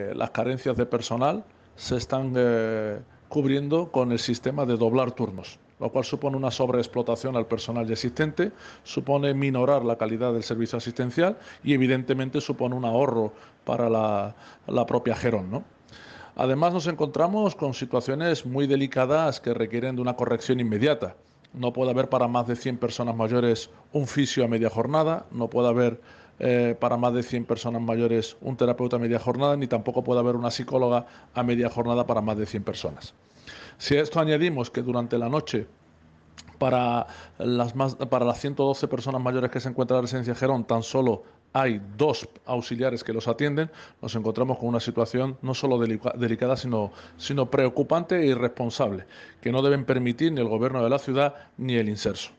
Eh, las carencias de personal se están eh, cubriendo con el sistema de doblar turnos, lo cual supone una sobreexplotación al personal ya existente, supone minorar la calidad del servicio asistencial y evidentemente supone un ahorro para la, propia Gerón. Además nos encontramos con situaciones muy delicadas que requieren de una corrección inmediata. No puede haber para más de 100 personas mayores un fisio a media jornada, no puede haber eh, para más de 100 personas mayores un terapeuta a media jornada, ni tampoco puede haber una psicóloga a media jornada para más de 100 personas. Si a esto añadimos que durante la noche para las, para las 112 personas mayores que se encuentran en la residencia Gerón, tan solo hay dos auxiliares que los atienden, nos encontramos con una situación no solo delicada, sino, sino preocupante e irresponsable, que no deben permitir ni el gobierno de la ciudad ni el inserso.